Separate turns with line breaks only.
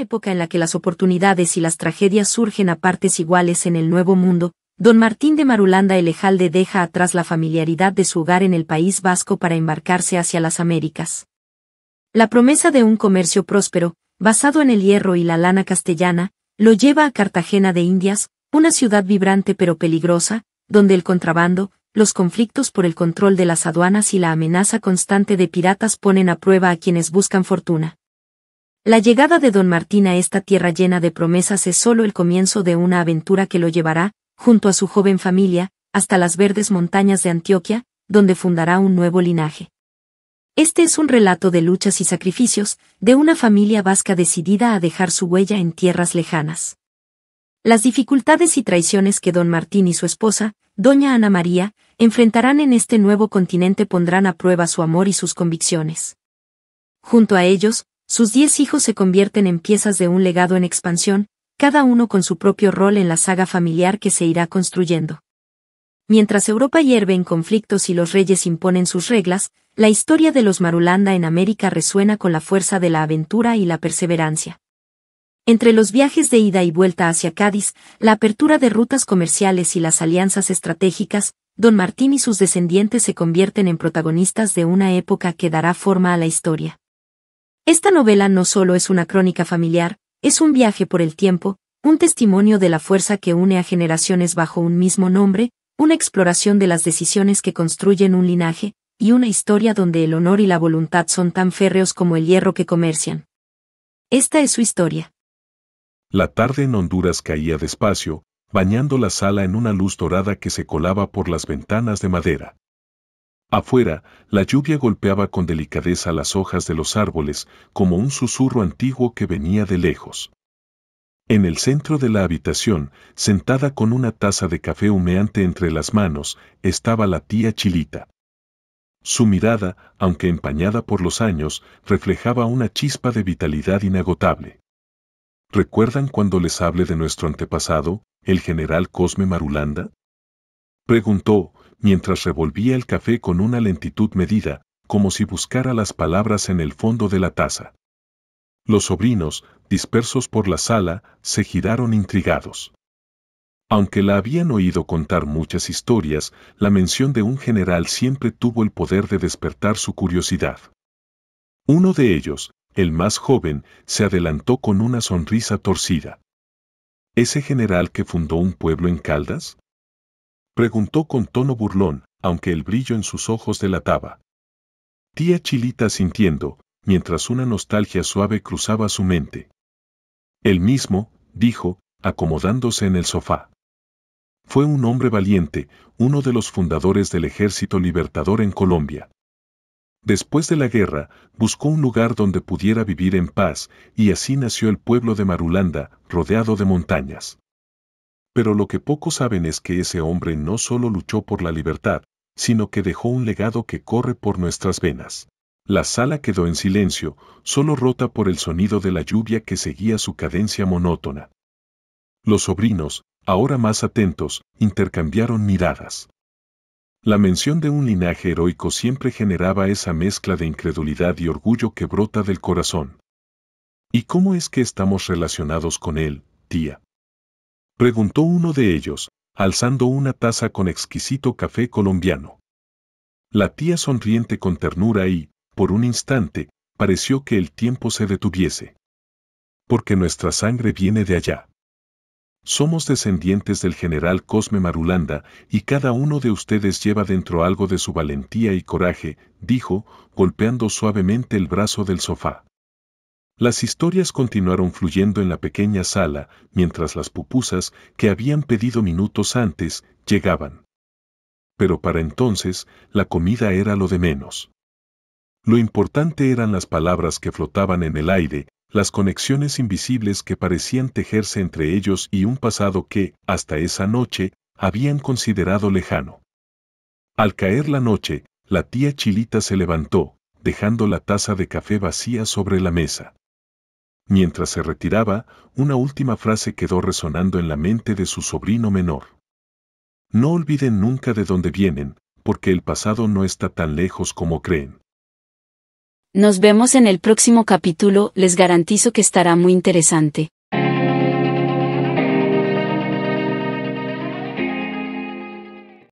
época en la que las oportunidades y las tragedias surgen a partes iguales en el Nuevo Mundo, don Martín de Marulanda Elejalde deja atrás la familiaridad de su hogar en el País Vasco para embarcarse hacia las Américas. La promesa de un comercio próspero, basado en el hierro y la lana castellana, lo lleva a Cartagena de Indias, una ciudad vibrante pero peligrosa, donde el contrabando, los conflictos por el control de las aduanas y la amenaza constante de piratas ponen a prueba a quienes buscan fortuna. La llegada de don Martín a esta tierra llena de promesas es solo el comienzo de una aventura que lo llevará, junto a su joven familia, hasta las verdes montañas de Antioquia, donde fundará un nuevo linaje. Este es un relato de luchas y sacrificios, de una familia vasca decidida a dejar su huella en tierras lejanas. Las dificultades y traiciones que don Martín y su esposa, doña Ana María, enfrentarán en este nuevo continente pondrán a prueba su amor y sus convicciones. Junto a ellos, sus diez hijos se convierten en piezas de un legado en expansión, cada uno con su propio rol en la saga familiar que se irá construyendo. Mientras Europa hierve en conflictos y los reyes imponen sus reglas, la historia de los Marulanda en América resuena con la fuerza de la aventura y la perseverancia. Entre los viajes de ida y vuelta hacia Cádiz, la apertura de rutas comerciales y las alianzas estratégicas, Don Martín y sus descendientes se convierten en protagonistas de una época que dará forma a la historia. Esta novela no solo es una crónica familiar, es un viaje por el tiempo, un testimonio de la fuerza que une a generaciones bajo un mismo nombre, una exploración de las decisiones que construyen un linaje, y una historia donde el honor y la voluntad son tan férreos como el hierro que comercian. Esta es su historia.
La tarde en Honduras caía despacio, bañando la sala en una luz dorada que se colaba por las ventanas de madera. Afuera, la lluvia golpeaba con delicadeza las hojas de los árboles como un susurro antiguo que venía de lejos. En el centro de la habitación, sentada con una taza de café humeante entre las manos, estaba la tía Chilita. Su mirada, aunque empañada por los años, reflejaba una chispa de vitalidad inagotable. ¿Recuerdan cuando les hablé de nuestro antepasado, el general Cosme Marulanda? Preguntó, mientras revolvía el café con una lentitud medida, como si buscara las palabras en el fondo de la taza. Los sobrinos, dispersos por la sala, se giraron intrigados. Aunque la habían oído contar muchas historias, la mención de un general siempre tuvo el poder de despertar su curiosidad. Uno de ellos, el más joven, se adelantó con una sonrisa torcida. ¿Ese general que fundó un pueblo en Caldas? Preguntó con tono burlón, aunque el brillo en sus ojos delataba. Tía Chilita sintiendo, mientras una nostalgia suave cruzaba su mente. El mismo, dijo, acomodándose en el sofá. Fue un hombre valiente, uno de los fundadores del Ejército Libertador en Colombia. Después de la guerra, buscó un lugar donde pudiera vivir en paz, y así nació el pueblo de Marulanda, rodeado de montañas. Pero lo que pocos saben es que ese hombre no solo luchó por la libertad, sino que dejó un legado que corre por nuestras venas. La sala quedó en silencio, solo rota por el sonido de la lluvia que seguía su cadencia monótona. Los sobrinos, ahora más atentos, intercambiaron miradas. La mención de un linaje heroico siempre generaba esa mezcla de incredulidad y orgullo que brota del corazón. ¿Y cómo es que estamos relacionados con él, tía? preguntó uno de ellos, alzando una taza con exquisito café colombiano. La tía sonriente con ternura y, por un instante, pareció que el tiempo se detuviese. Porque nuestra sangre viene de allá. Somos descendientes del general Cosme Marulanda y cada uno de ustedes lleva dentro algo de su valentía y coraje, dijo, golpeando suavemente el brazo del sofá. Las historias continuaron fluyendo en la pequeña sala mientras las pupusas que habían pedido minutos antes llegaban. Pero para entonces la comida era lo de menos. Lo importante eran las palabras que flotaban en el aire, las conexiones invisibles que parecían tejerse entre ellos y un pasado que, hasta esa noche, habían considerado lejano. Al caer la noche, la tía Chilita se levantó, dejando la taza de café vacía sobre la mesa. Mientras se retiraba, una última frase quedó resonando en la mente de su sobrino menor. No olviden nunca de dónde vienen, porque el pasado no está tan lejos como creen.
Nos vemos en el próximo capítulo, les garantizo que estará muy interesante.